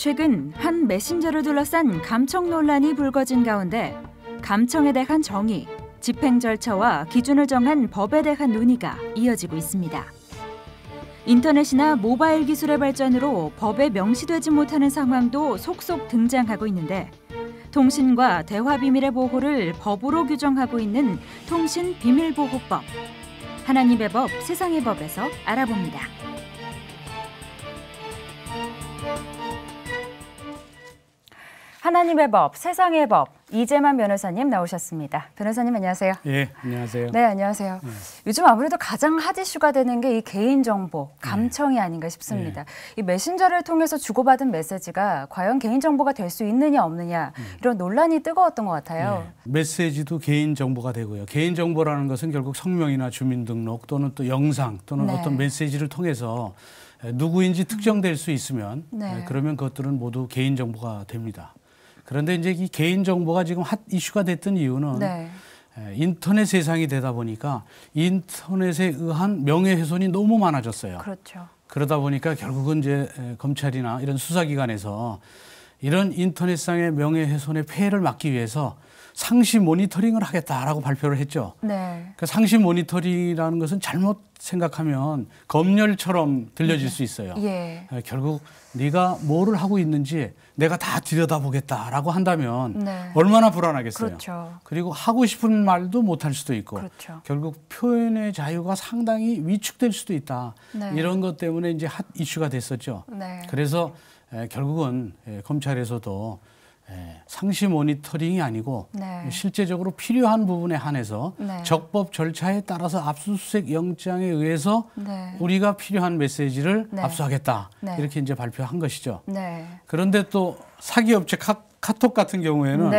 최근 한 메신저를 둘러싼 감청 논란이 불거진 가운데 감청에 대한 정의, 집행 절차와 기준을 정한 법에 대한 논의가 이어지고 있습니다. 인터넷이나 모바일 기술의 발전으로 법에 명시되지 못하는 상황도 속속 등장하고 있는데 통신과 대화 비밀의 보호를 법으로 규정하고 있는 통신 비밀 보호법 하나님의 법 세상의 법에서 알아봅니다. 하나님의 법, 세상의 법 이재만 변호사님 나오셨습니다. 변호사님 안녕하세요. 예, 안녕하세요. 네, 안녕하세요. 예. 요즘 아무래도 가장 핫이슈가 되는 게 이 개인 정보 감청이 예. 아닌가 싶습니다. 예. 이 메신저를 통해서 주고받은 메시지가 과연 개인 정보가 될 수 있느냐 없느냐 음. 이런 논란이 뜨거웠던 것 같아요. 메시지도 개인 정보가 되고요. 개인 정보라는 것은 결국 성명이나 주민등록 또는 또 영상 또는 네. 어떤 메시지를 통해서 누구인지 특정될 수 있으면 네. 그러면 그것들은 모두 개인 정보가 됩니다. 그런데 이제 이 개인 정보가 지금 핫 이슈가 됐던 이유는 네. 인터넷 세상이 되다 보니까 인터넷에 의한 명예훼손이 너무 많아졌어요. 그렇죠. 그러다 보니까 결국은 이제 검찰이나 이런 수사기관에서 이런 인터넷상의 명예훼손의 폐해를 막기 위해서 상시 모니터링을 하겠다라고 발표를 했죠. 네. 그 상시 모니터링이라는 것은 잘못 생각하면 검열처럼 들려질 네. 수 있어요. 예. 아, 결국 네가 뭐를 하고 있는지 내가 다 들여다보겠다라고 한다면 네. 얼마나 불안하겠어요. 그렇죠. 그리고 하고 싶은 말도 못할 수도 있고 그렇죠. 결국 표현의 자유가 상당히 위축될 수도 있다. 네. 이런 것 때문에 이제 핫 이슈가 됐었죠. 네. 그래서 결국은 검찰에서도 예, 상시 모니터링이 아니고 네. 실제적으로 필요한 부분에 한해서 네. 적법 절차에 따라서 압수수색 영장에 의해서 네. 우리가 필요한 메시지를 네. 압수하겠다 네. 이렇게 이제 발표한 것이죠. 네. 그런데 또 사기업체 카, 톡 같은 경우에는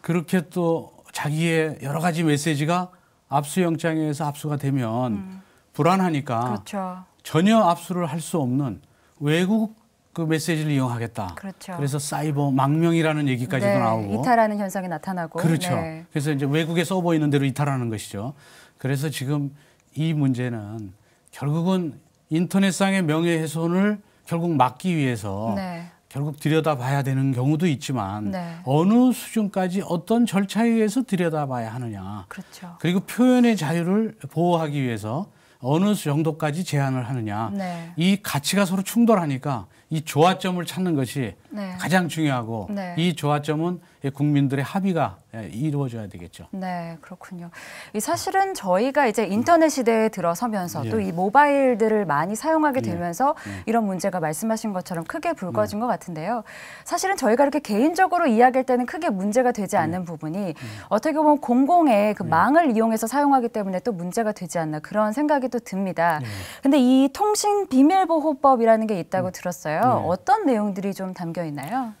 그렇게 또 자기의 여러 가지 메시지가 압수영장에 서 압수가 되면 음. 불안하니까 그렇죠. 전혀 압수를 할 수 없는 외국 그 메시지를 이용하겠다. 그렇죠. 그래서 사이버 망명이라는 얘기까지도 네, 나오고 이탈하는 현상이 나타나고 그렇죠. 네. 그래서 이제 외국에 써 보이는 대로 이탈하는 것이죠. 그래서 지금 이 문제는 결국은 인터넷상의 명예훼손을 결국 막기 위해서 네. 결국 들여다봐야 되는 경우도 있지만 네. 어느 수준까지 어떤 절차에 의해서 들여다봐야 하느냐. 그렇죠. 그리고 표현의 자유를 보호하기 위해서 어느 정도까지 제한을 하느냐 네. 이 가치가 서로 충돌하니까 이 조화점을 찾는 것이 네. 가장 중요하고 네. 이 조화점은 국민들의 합의가 예, 이루어져야 되겠죠. 네, 그렇군요. 이 사실은 저희가 이제 인터넷 시대에 들어서면서 예. 또이 모바일들을 많이 사용하게 예. 되면서 예. 이런 문제가 말씀하신 것처럼 크게 불거진 네. 것 같은데요. 사실은 저희가 이렇게 개인적으로 이야기할 때는 크게 문제가 되지 예. 않는 예. 부분이 어떻게 보면 공공의 그 망을 이용해서 사용하기 때문에 또 문제가 되지 않나 그런 생각이 또 듭니다. 근데 이 통신 비밀보호법이라는 게 있다고 음. 들었어요. 어떤 내용들이 좀 담겨 있나요?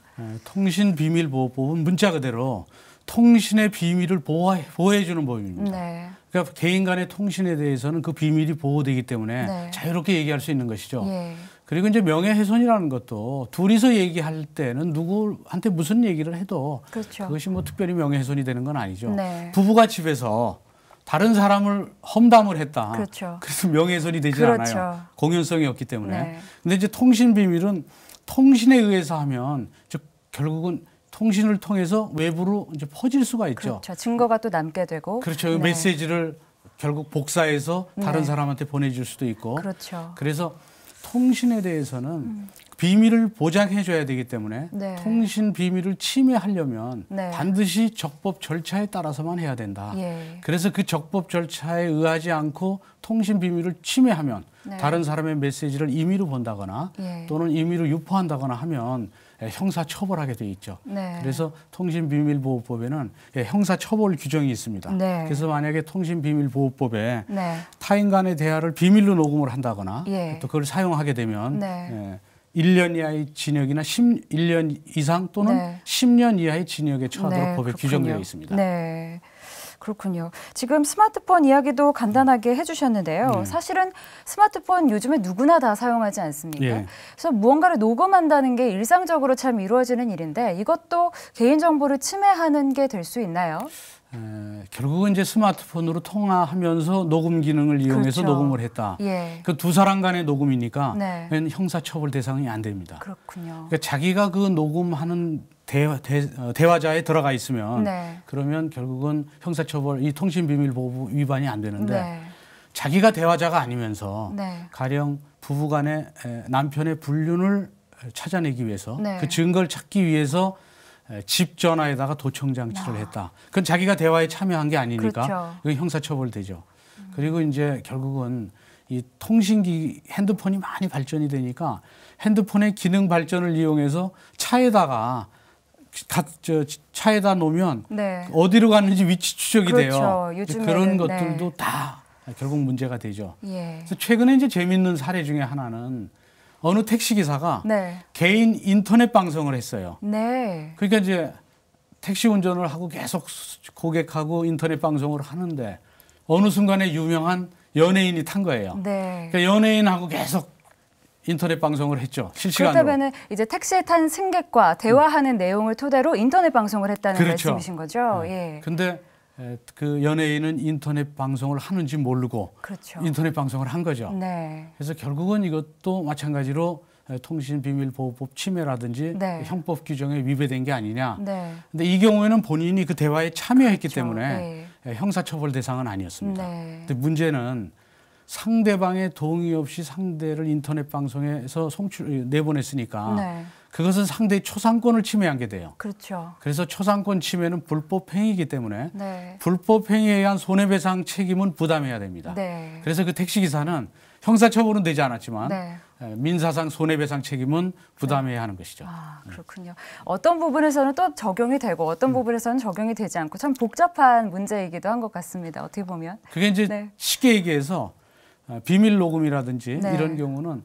통신 비밀보호법은 문자 그대로 통신의 비밀을 보호해, 보호해주는 법입니다. 네. 그러니까 개인 간의 통신에 대해서는 그 비밀이 보호되기 때문에 네. 자유롭게 얘기할 수 있는 것이죠. 예. 그리고 이제 명예훼손이라는 것도 둘이서 얘기할 때는 누구한테 무슨 얘기를 해도 그렇죠. 그것이뭐 특별히 명예훼손이 되는 건 아니죠. 네. 부부가 집에서 다른 사람을 험담을 했다. 그렇죠. 그래서 명예훼손이 되지 그렇죠. 않아요. 공연성이 없기 때문에. 네. 근데 이제 통신 비밀은 통신에 의해서 하면 즉 결국은 통신을 통해서 외부로 이제 퍼질 수가 있죠. 그렇죠. 증거가 또 남게 되고. 그렇죠. 네. 메시지를 결국 복사해서 다른 네. 사람한테 보내줄 수도 있고. 그렇죠. 그래서 통신에 대해서는 음. 비밀을 보장해줘야 되기 때문에 네. 통신 비밀을 침해하려면 네. 반드시 적법 절차에 따라서만 해야 된다. 예. 그래서 그 적법 절차에 의하지 않고 통신 비밀을 침해하면 네. 다른 사람의 메시지를 임의로 본다거나 예. 또는 임의로 유포한다거나 하면 예, 형사 처벌하게 돼 있죠. 네. 그래서 통신비밀보호법에는 예, 형사 처벌 규정이 있습니다. 네. 그래서 만약에 통신비밀보호법에 네. 타인 간의 대화를 비밀로 녹음을 한다거나 예. 또 그걸 사용하게 되면 네. 예, 1년 이하의 징역이나 11년 이상 또는 10년 이하의 징역에 처하도록 네, 법에 규정되어 있습니다. 그렇군요. 지금 스마트폰 이야기도 간단하게 해주셨는데요. 네. 사실은 스마트폰 요즘에 누구나 다 사용하지 않습니까? 네. 예. 그래서 무언가를 녹음한다는 게 일상적으로 참 이루어지는 일인데 이것도 개인정보를 침해하는 게 될 수 있나요? 에, 결국은 이제 스마트폰으로 통화하면서 녹음 기능을 이용해서 그렇죠. 녹음을 했다. 예. 그두 사람 간의 녹음이니까 네. 형사처벌 대상이 안 됩니다. 그렇군요. 그러니까 자기가 그 녹음하는 대화, 대, 어, 화자에 들어가 있으면 네. 그러면 결국은 형사처벌 이 통신비밀보호 위반이 안 되는데 네. 자기가 대화자가 아니면서 네. 가령 부부간의 남편의 불륜을 찾아내기 위해서 네. 그 증거를 찾기 위해서 집 전화에다가 도청 장치를 아. 했다. 그건 자기가 대화에 참여한 게 아니니까 그렇죠. 이건 형사처벌되죠. 음. 그리고 이제 결국은 이 통신기 핸드폰이 많이 발전이 되니까 핸드폰의 기능 발전을 이용해서 차에다가 가, 저, 차에다 놓으면 네. 어디로 갔는지 위치 추적이 그렇죠. 돼요. 그런 네. 것들도 네. 다 결국 문제가 되죠. 예. 그래서 최근에 이제 재밌는 사례 중에 하나는 어느 택시 기사가 네. 개인 인터넷 방송을 했어요. 네. 그러니까 이제 택시 운전을 하고 계속 고객하고 인터넷 방송을 하는데 어느 순간에 유명한 연예인이 탄 거예요. 네. 그러니까 연예인하고 계속 인터넷 방송을 했죠. 실시간으로. 그렇다면 이제 택시에 탄 승객과 대화하는 음. 내용을 토대로 인터넷 방송을 했다는 그렇죠. 말씀이신 거죠. 네. 예. 근데 그 연예인은 인터넷 방송을 하는지 모르고 그렇죠. 인터넷 방송을 한 거죠. 네. 그래서 결국은 이것도 마찬가지로 통신 비밀 보호법 침해라든지 네. 형법 규정에 위배된 게 아니냐. 네. 근데 이 경우에는 본인이 그 대화에 참여했기 그렇죠. 때문에 네. 형사처벌 대상은 아니었습니다. 네. 근데 문제는 상대방의 동의 없이 상대를 인터넷 방송에서 송출 내보냈으니까 네. 그것은 상대의 초상권을 침해한게 돼요. 그렇죠. 그래서 초상권 침해는 불법 행위이기 때문에 네. 불법 행위에 의한 손해배상 책임은 부담해야 됩니다. 네. 그래서 그 택시 기사는 형사처벌은 되지 않았지만 네. 예, 민사상 손해배상 책임은 부담해야 하는 것이죠. 아, 그렇군요. 어떤 부분에서는 또 적용이 되고 어떤 음. 부분에서는 적용이 되지 않고 참 복잡한 문제이기도 한 것 같습니다. 어떻게 보면 그게 이제 네. 쉽게 얘기해서 아, 비밀 녹음이라든지 네. 이런 경우는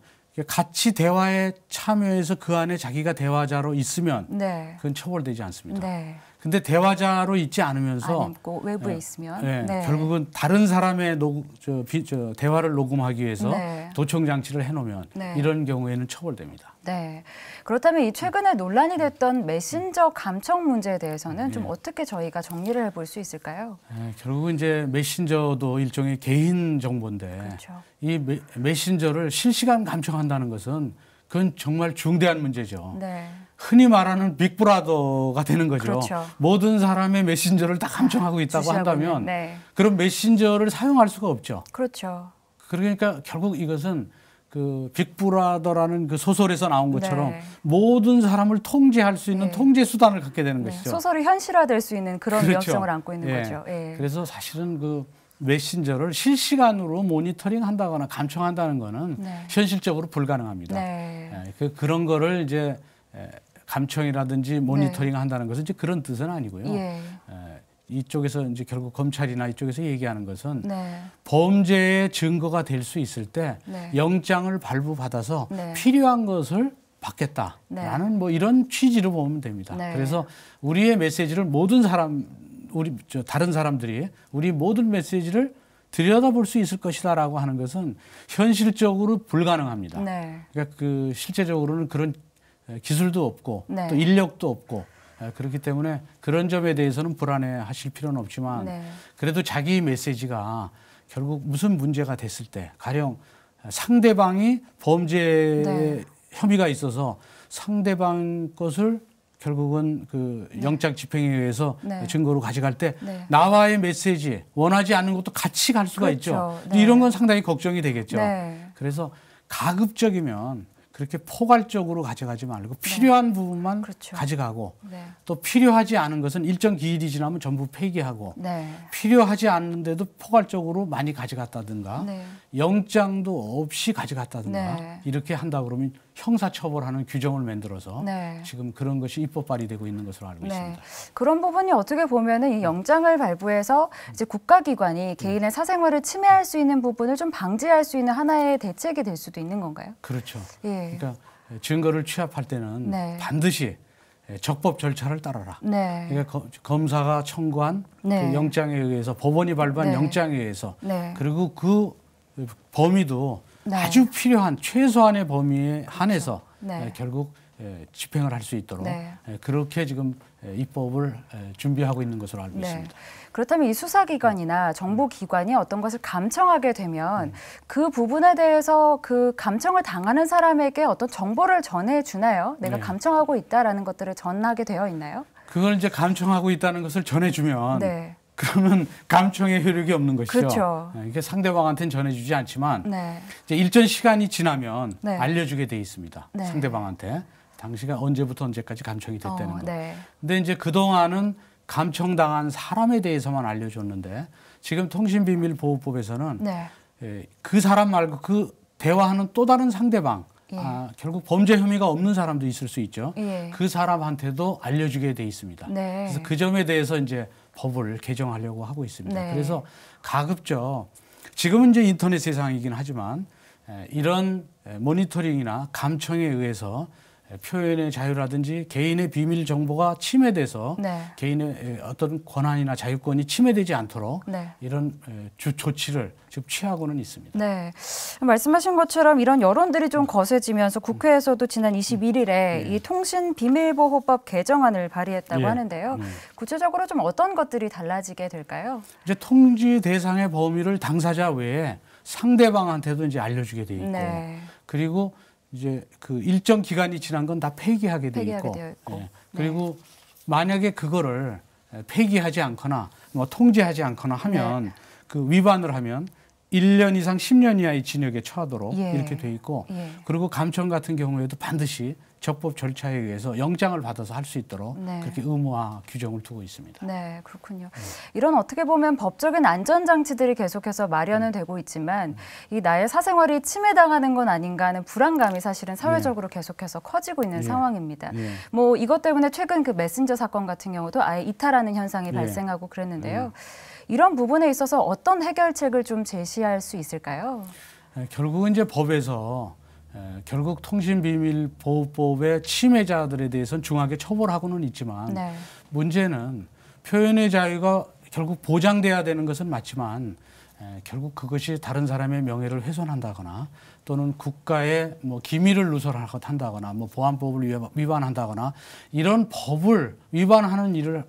같이 대화에 참여해서 그 안에 자기가 대화자로 있으면 네. 그건 처벌되지 않습니다. 네. 근데 대화자로 있지 않으면서 안고 외부에 예, 있으면 예, 네. 결국은 다른 사람의 녹, 저, 비, 저, 대화를 녹음하기 위해서 네. 도청 장치를 해놓으면 네. 이런 경우에는 처벌됩니다. 네. 그렇다면 이 최근에 논란이 됐던 메신저 감청 문제에 대해서는 좀 네. 어떻게 저희가 정리를 해볼 수 있을까요? 예, 결국은 이제 메신저도 일종의 개인 정보인데 그렇죠. 이 메, 메신저를 실시간 감청한다는 것은 그건 정말 중대한 문제죠. 네. 흔히 말하는 빅브라더가 되는 거죠. 그렇죠. 모든 사람의 메신저를 다 감청하고 있다고 한다면 네. 그런 메신저를 사용할 수가 없죠. 그렇죠. 그러니까 결국 이것은 그 빅브라더라는 그 소설에서 나온 네. 것처럼 네. 모든 사람을 통제할 수 있는 네. 통제 수단을 갖게 되는 네. 것이죠. 소설이 현실화될 수 있는 그런 그렇죠. 위험성을 안고 있는 예. 거죠. 예. 그래서 사실은 그 메신저를 실시간으로 모니터링 한다거나 감청한다는 거는 네. 현실적으로 불가능합니다. 네. 예, 그, 그런 거를 이제 예, 감청이라든지 모니터링 네. 한다는 것은 이제 그런 뜻은 아니고요. 예. 예, 이쪽에서 이제 결국 검찰이나 이쪽에서 얘기하는 것은 네. 범죄의 증거가 될 수 있을 때 네. 영장을 발부받아서 네. 필요한 것을 받겠다라는 네. 뭐 이런 취지로 보면 됩니다. 네. 그래서 우리의 메시지를 모든 사람 우리 저 다른 사람들이 우리 모든 메시지를 들여다볼 수 있을 것이다라고 하는 것은 현실적으로 불가능합니다. 네. 그러니까 그 실제적으로는 그런 기술도 없고 네. 또 인력도 없고 그렇기 때문에 그런 점에 대해서는 불안해하실 필요는 없지만 네. 그래도 자기 메시지가 결국 무슨 문제가 됐을 때 가령 상대방이 범죄 네. 혐의가 있어서 상대방 것을 결국은 그 네. 영장 집행에 의해서 네. 증거로 가져갈 때 네. 나와의 메시지 원하지 않는 것도 같이 갈 수가 그렇죠. 있죠. 네. 이런 건 상당히 걱정이 되겠죠. 네. 그래서 가급적이면 그렇게 포괄적으로 가져가지 말고 네. 필요한 부분만 그렇죠. 가져가고 또 필요하지 않은 것은 일정 기일이 지나면 전부 폐기하고 필요하지 않는데도 포괄적으로 많이 가져갔다든가 영장도 없이 가져갔다든가 이렇게 한다 그러면 형사처벌하는 규정을 만들어서 네. 지금 그런 것이 입법 발의되고 있는 것으로 알고 네. 있습니다. 그런 부분이 어떻게 보면이 네. 영장을 발부해서 이제 국가기관이 네. 개인의 사생활을 침해할 수 있는 부분을 좀 방지할 수 있는 하나의 대책이 될 수도 있는 건가요? 그렇죠. 예. 그러니까 증거를 취합할 때는 네. 반드시 적법 절차를 따라라. 네. 그러니까 거, 검사가 청구한 그 네. 그 영장에 의해서 법원이 발부한 네. 영장에 의해서 네. 그리고 그 범위도 네. 아주 필요한 최소한의 범위에 그렇죠. 한해서 그렇죠. 네. 예, 결국 예, 집행을 할 수 있도록 네. 예, 그렇게 지금 입법을 준비하고 있는 것으로 알고 네. 있습니다. 그렇다면 이 수사기관이나 네. 정보기관이 어떤 것을 감청하게 되면 음. 그 부분에 대해서 그 감청을 당하는 사람에게 어떤 정보를 전해주나요? 내가 네. 감청하고 있다라는 것들을 전하게 되어 있나요? 그걸 이제 감청하고 있다는 것을 전해주면 네. 그러면 감청의 효력이 없는 것이죠. 그렇죠. 네, 이게 상대방한테는 전해주지 않지만 네. 이제 일정 시간이 지나면 네. 알려주게 돼 있습니다. 네. 상대방한테 당시가 언제부터 언제까지 감청이 어, 됐다는 어, 거. 네. 근데 이제 그 동안은 감청당한 사람에 대해서만 알려줬는데 지금 통신비밀보호법에서는 네. 예, 그 사람 말고 그 대화하는 또 다른 상대방. 예. 아, 결국 범죄 혐의가 없는 사람도 있을 수 있죠. 예. 그 사람한테도 알려주게 돼 있습니다. 그래서 그 점에 대해서 이제 법을 개정하려고 하고 있습니다. 네. 그래서 가급적 지금은 이제 인터넷 세상이긴 하지만 이런 모니터링이나 감청에 의해서 예, 표현의 자유라든지 개인의 비밀 정보가 침해돼서 네. 개인의 예, 어떤 권한이나 자유권이 침해되지 않도록 네. 이런 예, 주 조치를 지금 취하고는 있습니다. 네. 말씀하신 것처럼 이런 여론들이 좀 음. 거세지면서 음. 국회에서도 지난 21일에 네. 음. 이 통신 비밀보호법 개정안을 발의했다고 하는데요. 구체적으로 좀 어떤 것들이 달라지게 될까요? 이제 통지 대상의 범위를 당사자 외에 상대방한테도 이제 알려주게 돼 있고 네. 그리고 이제 그 일정 기간이 지난 건 다 폐기하게 되어 있고, 있고. 예. 네. 그리고 만약에 그거를 폐기하지 않거나 뭐 통제하지 않거나 하면 네. 그 위반을 하면 1년 이상 10년 이하의 징역에 처하도록 예. 이렇게 돼 있고 예. 그리고 감청 같은 경우에도 반드시 적법 절차에 의해서 영장을 받아서 할 수 있도록 네. 그렇게 의무화 규정을 두고 있습니다. 네, 그렇군요. 네. 이런 어떻게 보면 법적인 안전장치들이 계속해서 마련은 음. 되고 있지만 음. 이 나의 사생활이 침해당하는 건 아닌가 하는 불안감이 사실은 예. 사회적으로 네. 계속해서 커지고 있는 예. 상황입니다. 예. 뭐 이것 때문에 최근 그 메신저 사건 같은 경우도 아예 이탈하는 현상이 발생하고 그랬는데요. 음. 이런 부분에 있어서 어떤 해결책을 좀 제시할 수 있을까요? 결국은 이제 법에서 결국 통신비밀보호법의 침해자들에 대해서는 중하게 처벌하고는 있지만 네. 문제는 표현의 자유가 결국 보장돼야 되는 것은 맞지만 결국 그것이 다른 사람의 명예를 훼손한다거나 또는 국가의 뭐 기밀을 누설한다거나 뭐 보안법을 위반한다거나 이런 법을 위반하는 일을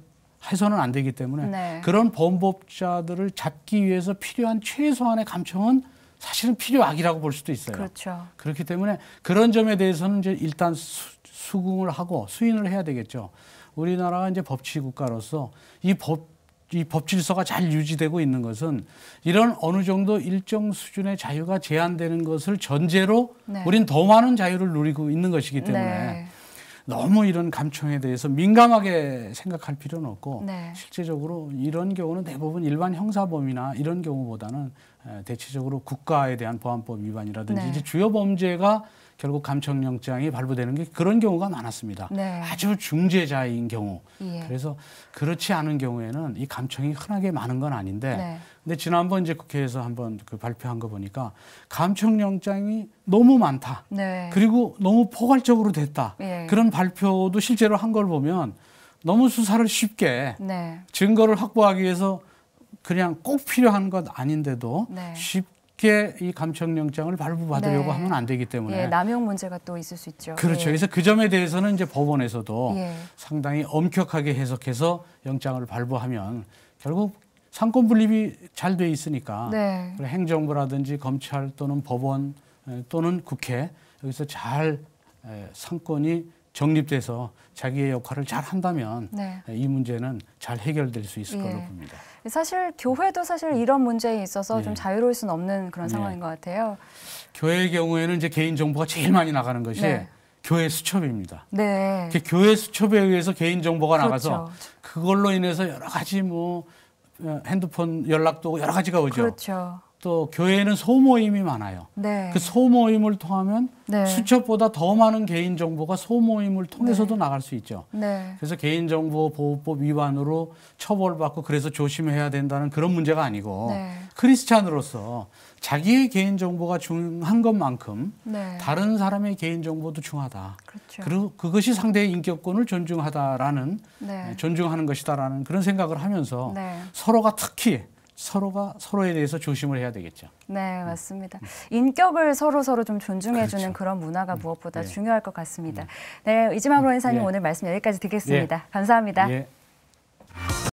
해서는 안 되기 때문에 네. 그런 범법자들을 잡기 위해서 필요한 최소한의 감청은 사실은 필요악이라고 볼 수도 있어요. 그렇죠. 그렇기 때문에 그런 점에 대해서는 이제 일단 수, 수긍을 하고 수인을 해야 되겠죠. 우리나라가 이제 법치 국가로서 이 법, 이 법질서가 잘 유지되고 있는 것은 이런 어느 정도 일정 수준의 자유가 제한되는 것을 전제로 네. 우린 더 많은 자유를 누리고 있는 것이기 때문에 네. 너무 이런 감청에 대해서 민감하게 생각할 필요는 없고 네. 실제적으로 이런 경우는 대부분 일반 형사범이나 이런 경우보다는 대체적으로 국가에 대한 보안법 위반이라든지 네. 이제 주요 범죄가 결국 감청영장이 발부되는 게 그런 경우가 많았습니다. 네. 아주 중재자인 경우. 예. 그래서 그렇지 않은 경우에는 이 감청이 흔하게 많은 건 아닌데 네. 근데 지난번 이제 국회에서 한번 그 발표한 거 보니까 감청영장이 너무 많다. 네. 그리고 너무 포괄적으로 됐다. 예. 그런 발표도 실제로 한 걸 보면 너무 수사를 쉽게 네. 증거를 확보하기 위해서 그냥 꼭 필요한 것 아닌데도 네. 쉽게 쉽게 이 감청영장을 발부받으려고 네. 하면 안 되기 때문에 예, 남용 문제가 또 있을 수 있죠. 그렇죠. 예. 그래서 그 점에 대해서는 이제 법원에서도 예. 상당히 엄격하게 해석해서 영장을 발부하면 결국 상권 분립이 잘 돼 있으니까 네. 행정부라든지 검찰 또는 법원 또는 국회 여기서 잘 상권이 정립돼서 자기의 역할을 잘 한다면 네. 이 문제는 잘 해결될 수 있을 예. 걸로 봅니다. 사실 교회도 사실 이런 문제에 있어서 네. 좀 예. 자유로울 수는 없는 그런 예. 상황인 것 같아요. 교회의 경우에는 이제 개인 정보가 제일 많이 나가는 것이 네. 교회 수첩입니다. 네. 교회 수첩에 의해서 개인 정보가 그렇죠. 나가서 그걸로 인해서 여러 가지 뭐 어, 핸드폰 연락도 여러 가지가 오죠. 그렇죠. 또 교회에는 소모임이 많아요. 네. 그 소모임을 통하면 네. 수첩보다 더 많은 개인 정보가 소모임을 통해서도 네. 나갈 수 있죠. 네. 그래서 개인 정보 보호법 위반으로 처벌받고 그래서 조심해야 된다는 그런 문제가 아니고 네. 크리스찬으로서 자기의 개인 정보가 중한 요 것만큼 네. 다른 사람의 개인 정보도 중하다. 요 그렇죠. 그리고 그것이 상대의 인격권을 존중하다라는 존중하는 것이다라는 그런 생각을 하면서 서로가 특히 서로가 서로에 대해서 조심을 해야 되겠죠. 네, 맞습니다. 인격을 서로 서로 좀 존중해주는 그렇죠. 그런 문화가 음. 무엇보다 네. 중요할 것 같습니다. 음. 네, 이지만 변호사님 네. 오늘 말씀 여기까지 예. 듣겠습니다. 네. 감사합니다. 예.